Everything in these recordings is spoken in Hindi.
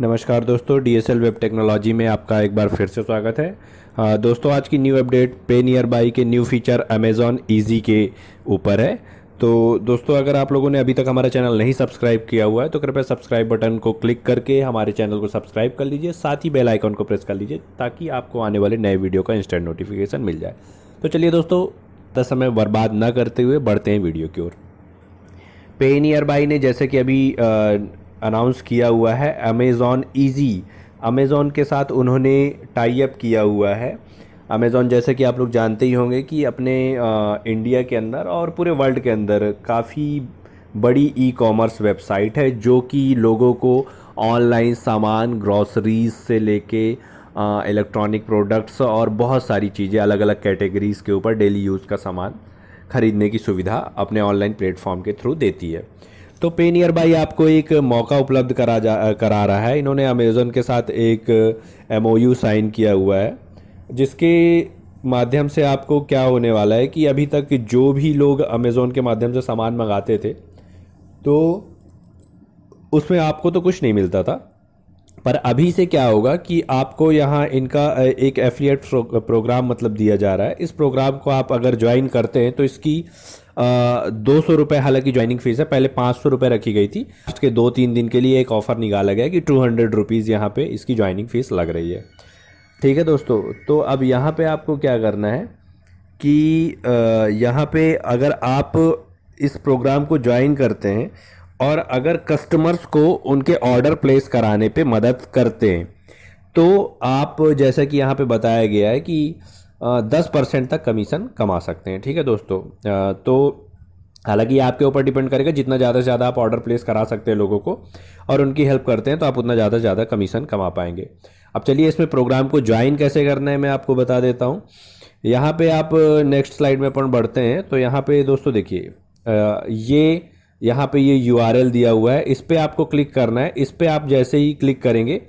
नमस्कार दोस्तों डीएसएल वेब टेक्नोलॉजी में आपका एक बार फिर से स्वागत है आ, दोस्तों आज की new update Pay Nearby के न्यू फीचर अमेज़ॉन ईजी के ऊपर है तो दोस्तों अगर आप लोगों ने अभी तक हमारा चैनल नहीं सब्सक्राइब किया हुआ है तो कृपया सब्सक्राइब बटन को क्लिक करके हमारे चैनल को सब्सक्राइब कर लीजिए साथ ही बेल आइकन को प्रेस कर लीजिए ताकि आपको आने वाले नए वीडियो का इंस्टेंट नोटिफिकेशन मिल जाए तो चलिए दोस्तों दस समय बर्बाद ना करते हुए बढ़ते हैं वीडियो की ओर पे नियर बाई ने जैसे कि अभी अनाउंस किया हुआ है अमेज़ॉन ईजी अमेज़ॉन के साथ उन्होंने टाई अप किया हुआ है अमेज़ॉन जैसे कि आप लोग जानते ही होंगे कि अपने आ, इंडिया के अंदर और पूरे वर्ल्ड के अंदर काफ़ी बड़ी ई कॉमर्स वेबसाइट है जो कि लोगों को ऑनलाइन सामान ग्रॉसरीज से लेके इलेक्ट्रॉनिक प्रोडक्ट्स और बहुत सारी चीज़ें अलग अलग कैटेगरीज़ के ऊपर डेली यूज़ का सामान ख़रीदने की सुविधा अपने ऑनलाइन प्लेटफॉर्म के थ्रू देती है तो पे नियर बाई आपको एक मौका उपलब्ध करा जा करा रहा है इन्होंने अमेज़न के साथ एक एम साइन किया हुआ है जिसके माध्यम से आपको क्या होने वाला है कि अभी तक जो भी लोग अमेज़ोन के माध्यम से सामान मंगाते थे तो उसमें आपको तो कुछ नहीं मिलता था पर अभी से क्या होगा कि आपको यहाँ इनका एक एफिलिएट प्रोग्राम मतलब दिया जा रहा है इस प्रोग्राम को आप अगर ज्वाइन करते हैं तो इसकी दो सौ रुपये हालांकि ज्वाइनिंग फीस है पहले पाँच सौ रुपये रखी गई थी उसके दो तीन दिन के लिए एक ऑफ़र निकाला गया कि टू हंड्रेड रुपीज़ यहाँ पर इसकी ज्वाइनिंग फ़ीस लग रही है ठीक है दोस्तों तो अब यहाँ पे आपको क्या करना है कि यहाँ पे अगर आप इस प्रोग्राम को ज्वाइन करते हैं और अगर कस्टमर्स को उनके ऑर्डर प्लेस कराने पे मदद करते हैं तो आप जैसा कि यहाँ पे बताया गया है कि दस परसेंट तक कमीशन कमा सकते हैं ठीक है दोस्तों तो हालांकि आपके ऊपर डिपेंड करेगा जितना ज़्यादा से ज़्यादा आप ऑर्डर प्लेस करा सकते हैं लोगों को और उनकी हेल्प करते हैं तो आप उतना ज़्यादा से ज़्यादा कमीशन कमा पाएंगे अब चलिए इसमें प्रोग्राम को ज्वाइन कैसे करना है मैं आपको बता देता हूँ यहाँ पे आप नेक्स्ट स्लाइड में अपन बढ़ते हैं तो यहाँ पे दोस्तों देखिए ये यहाँ पे ये यू दिया हुआ है इस पर आपको क्लिक करना है इस पर आप जैसे ही क्लिक करेंगे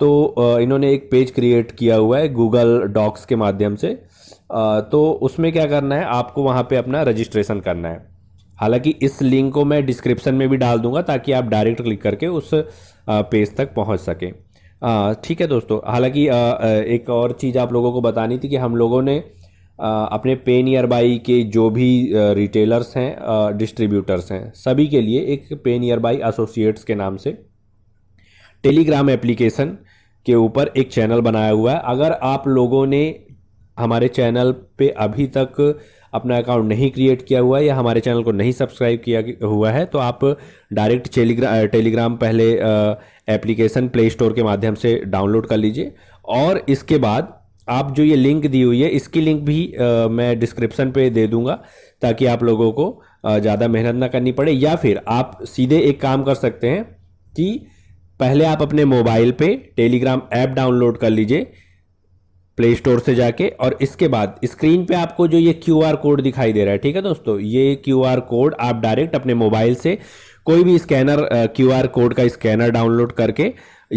तो इन्होंने एक पेज क्रिएट किया हुआ है गूगल डॉक्स के माध्यम से तो उसमें क्या करना है आपको वहाँ पे अपना रजिस्ट्रेशन करना है हालांकि इस लिंक को मैं डिस्क्रिप्शन में भी डाल दूंगा ताकि आप डायरेक्ट क्लिक करके उस पेज तक पहुँच सकें ठीक है दोस्तों हालांकि एक और चीज़ आप लोगों को बतानी थी कि हम लोगों ने अपने पे नियर बाई के जो भी रिटेलर्स हैं डिस्ट्रीब्यूटर्स हैं सभी के लिए एक पे नियर बाई एसोसिएट्स के नाम से टेलीग्राम एप्लीकेशन के ऊपर एक चैनल बनाया हुआ है अगर आप लोगों ने हमारे चैनल पे अभी तक अपना अकाउंट नहीं क्रिएट किया हुआ है या हमारे चैनल को नहीं सब्सक्राइब किया हुआ है तो आप डायरेक्ट टेलीग्राम टेलीग्राम पहले एप्लीकेशन प्ले स्टोर के माध्यम से डाउनलोड कर लीजिए और इसके बाद आप जो ये लिंक दी हुई है इसकी लिंक भी आ, मैं डिस्क्रिप्शन पे दे दूंगा ताकि आप लोगों को ज़्यादा मेहनत ना करनी पड़े या फिर आप सीधे एक काम कर सकते हैं कि पहले आप अपने मोबाइल पे टेलीग्राम ऐप डाउनलोड कर लीजिए प्ले स्टोर से जाके और इसके बाद स्क्रीन पे आपको जो ये क्यू आर कोड दिखाई दे रहा है ठीक है दोस्तों ये क्यू आर कोड आप डायरेक्ट अपने मोबाइल से कोई भी स्कैनर क्यू आर कोड का स्कैनर डाउनलोड करके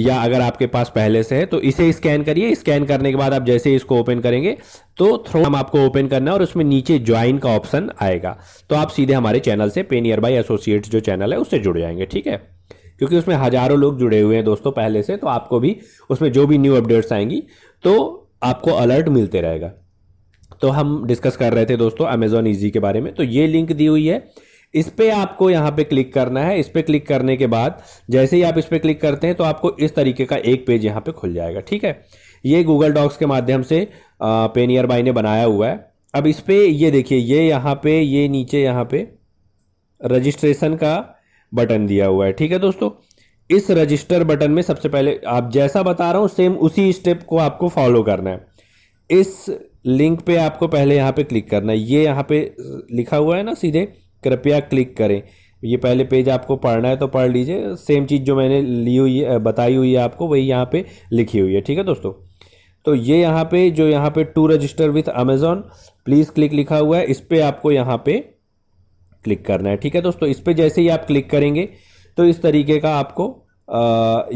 या अगर आपके पास पहले से है तो इसे स्कैन करिए स्कैन करने के बाद आप जैसे ही इसको ओपन करेंगे तो थ्रो हम आपको ओपन करना है और उसमें नीचे ज्वाइन का ऑप्शन आएगा तो आप सीधे हमारे चैनल से पे नियर बाई एसोसिएट्स जो चैनल है उससे जुड़ जाएंगे ठीक है क्योंकि उसमें हज़ारों लोग जुड़े हुए हैं दोस्तों पहले से तो आपको भी उसमें जो भी न्यू अपडेट्स आएंगी तो आपको अलर्ट मिलते रहेगा तो हम डिस्कस कर रहे थे दोस्तों अमेजोन ईजी के बारे में तो ये लिंक दी हुई है इस पर आपको यहाँ पे क्लिक करना है इस पर क्लिक करने के बाद जैसे ही आप इस पर क्लिक करते हैं तो आपको इस तरीके का एक पेज यहाँ पे खुल जाएगा ठीक है ये गूगल डॉक्स के माध्यम से पेनियर बाई ने बनाया हुआ है अब इस पर ये देखिए ये यहाँ पे ये नीचे यहाँ पे रजिस्ट्रेशन का बटन दिया हुआ है ठीक है दोस्तों इस रजिस्टर बटन में सबसे पहले आप जैसा बता रहा हूँ सेम उसी स्टेप को आपको फॉलो करना है इस लिंक पे आपको पहले यहाँ पे क्लिक करना है ये यहाँ पे लिखा हुआ है ना सीधे कृपया क्लिक करें ये पहले पेज आपको पढ़ना है तो पढ़ लीजिए सेम चीज़ जो मैंने ली हुई है बताई हुई है आपको वही यहाँ पे लिखी हुई है ठीक है दोस्तों तो ये यहाँ पे जो यहाँ पे to register with Amazon please click लिखा हुआ है इस पर आपको यहाँ पर क्लिक करना है ठीक है दोस्तों इस पर जैसे ही आप क्लिक करेंगे तो इस तरीके का आपको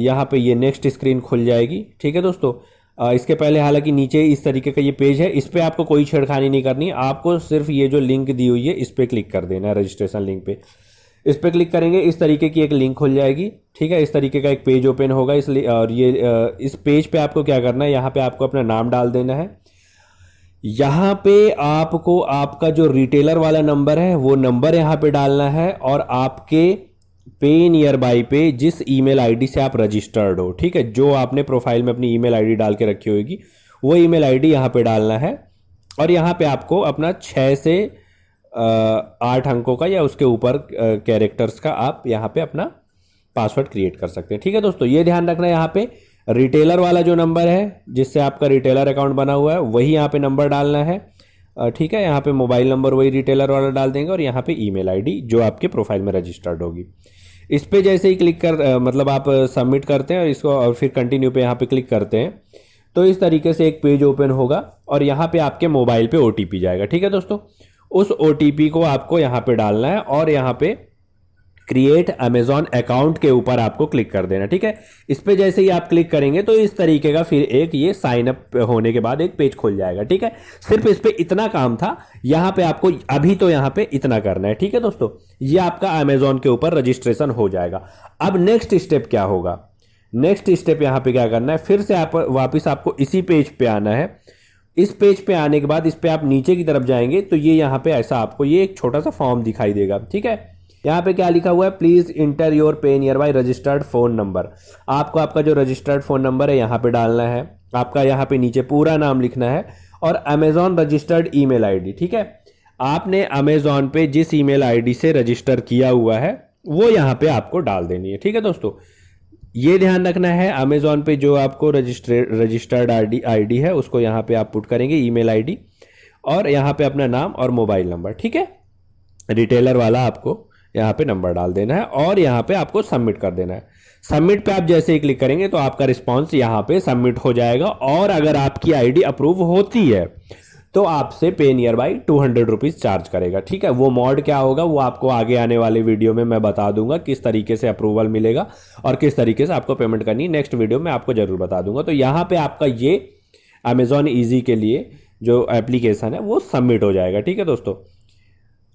यहाँ पे ये नेक्स्ट स्क्रीन खुल जाएगी ठीक है दोस्तों आ, इसके पहले हालांकि नीचे इस तरीके का ये पेज है इस पर आपको कोई छेड़खानी नहीं करनी आपको सिर्फ ये जो लिंक दी हुई है इस पर क्लिक कर देना है रजिस्ट्रेशन लिंक पे इस पर क्लिक करेंगे इस तरीके की एक लिंक खुल जाएगी ठीक है इस तरीके का एक पेज ओपन होगा इसलिए और ये इस पेज पर आपको क्या करना है यहाँ पर आपको अपना नाम डाल देना है यहाँ पे आपको आपका जो रिटेलर वाला नंबर है वो नंबर यहाँ पे डालना है और आपके पे नियर बाई पे जिस ईमेल आईडी से आप रजिस्टर्ड हो ठीक है जो आपने प्रोफाइल में अपनी ईमेल आईडी डाल के रखी होगी वो ईमेल आईडी यहाँ पे डालना है और यहाँ पे आपको अपना छः से आठ अंकों का या उसके ऊपर कैरेक्टर्स का आप यहाँ पे अपना पासवर्ड क्रिएट कर सकते हैं ठीक है दोस्तों ये ध्यान रखना है यहाँ पे रिटेलर वाला जो नंबर है जिससे आपका रिटेलर अकाउंट बना हुआ है वही यहाँ पे नंबर डालना है ठीक है यहाँ पे मोबाइल नंबर वही रिटेलर वाला डाल देंगे और यहाँ पे ईमेल आईडी जो आपके प्रोफाइल में रजिस्टर्ड होगी इस पर जैसे ही क्लिक कर मतलब आप सबमिट करते हैं और इसको और फिर कंटिन्यू पे यहाँ पे क्लिक करते हैं तो इस तरीके से एक पेज ओपन होगा और यहाँ पे आपके मोबाइल पे ओ जाएगा ठीक है दोस्तों उस ओ को आपको यहाँ पे डालना है और यहाँ पे क्रिएट अमेजॉन अकाउंट के ऊपर आपको क्लिक कर देना ठीक है इस पर जैसे ही आप क्लिक करेंगे तो इस तरीके का फिर एक ये साइन अप होने के बाद एक पेज खोल जाएगा ठीक है सिर्फ इस पर इतना काम था यहाँ पे आपको अभी तो यहाँ पे इतना करना है ठीक है दोस्तों ये आपका अमेजॉन के ऊपर रजिस्ट्रेशन हो जाएगा अब नेक्स्ट स्टेप क्या होगा नेक्स्ट स्टेप यहाँ पे क्या करना है फिर से आप वापिस आपको इसी पेज पे आना है इस पेज पे आने के बाद इस पे आप नीचे की तरफ जाएंगे तो ये यहाँ पे ऐसा आपको ये एक छोटा सा फॉर्म दिखाई देगा ठीक है यहाँ पे क्या लिखा हुआ है please enter your Pay Nearby registered phone number आपको आपका जो रजिस्टर्ड फ़ोन नंबर है यहाँ पे डालना है आपका यहाँ पे नीचे पूरा नाम लिखना है और अमेज़ॉन रजिस्टर्ड ईमेल आईडी ठीक है आपने अमेज़ॉन पे जिस ईमेल आईडी से रजिस्टर किया हुआ है वो यहाँ पे आपको डाल देनी है ठीक है दोस्तों ये ध्यान रखना है अमेज़ॉन पे जो आपको रजिस्ट्रे रजिस्टर्ड आई डी है उसको यहाँ पे आप पुट करेंगे ई मेल और यहाँ पे अपना नाम और मोबाइल नंबर ठीक है रिटेलर वाला आपको यहाँ पे नंबर डाल देना है और यहाँ पे आपको सबमिट कर देना है सबमिट पे आप जैसे ही क्लिक करेंगे तो आपका रिस्पॉन्स यहाँ पे सबमिट हो जाएगा और अगर आपकी आईडी अप्रूव होती है तो आपसे Pay Nearby two hundred rupees charge करेगा ठीक है वो मॉड क्या होगा वो आपको आगे आने वाले वीडियो में मैं बता दूंगा किस तरीके से अप्रूवल मिलेगा और किस तरीके से आपको पेमेंट करनी है नेक्स्ट वीडियो में आपको ज़रूर बता दूंगा तो यहाँ पे आपका ये अमेज़ॉन ईजी के लिए जो एप्लीकेशन है वो सबमिट हो जाएगा ठीक है दोस्तों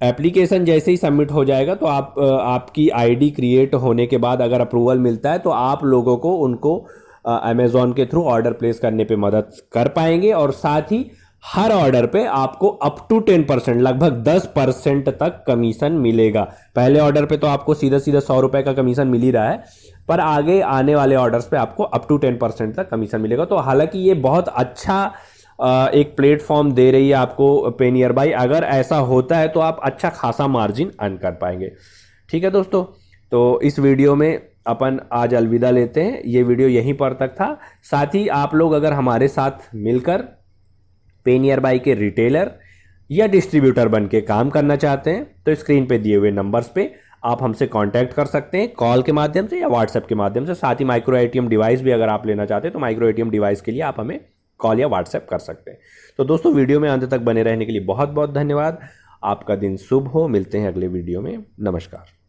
एप्लीकेशन जैसे ही सबमिट हो जाएगा तो आप आपकी आईडी क्रिएट होने के बाद अगर अप्रूवल मिलता है तो आप लोगों को उनको अमेजोन के थ्रू ऑर्डर प्लेस करने पे मदद कर पाएंगे और साथ ही हर ऑर्डर पे आपको अप टू टेन परसेंट लगभग दस परसेंट तक कमीशन मिलेगा पहले ऑर्डर पे तो आपको सीधा सीधा सौ रुपये का कमीशन मिल ही रहा है पर आगे आने वाले ऑर्डर्स पे आपको अप टू टेन परसेंट तक कमीशन मिलेगा तो हालांकि ये बहुत अच्छा एक प्लेटफॉर्म दे रही है आपको पे नियर बाई अगर ऐसा होता है तो आप अच्छा खासा मार्जिन अर्न कर पाएंगे ठीक है दोस्तों तो इस वीडियो में अपन आज अलविदा लेते हैं ये वीडियो यहीं पर तक था साथ ही आप लोग अगर हमारे साथ मिलकर पे नियर बाई के रिटेलर या डिस्ट्रीब्यूटर बन के काम करना चाहते हैं तो स्क्रीन पे दिए हुए नंबर्स पे आप हमसे कांटेक्ट कर सकते हैं कॉल के माध्यम से या व्हाट्सएप के माध्यम से साथ ही माइक्रो एटीएम डिवाइस भी अगर आप लेना चाहते हैं तो माइक्रो एटीएम डिवाइस के लिए आप हमें कॉल या व्हाट्सएप कर सकते हैं तो दोस्तों वीडियो में अंत तक बने रहने के लिए बहुत बहुत धन्यवाद आपका दिन शुभ हो मिलते हैं अगले वीडियो में नमस्कार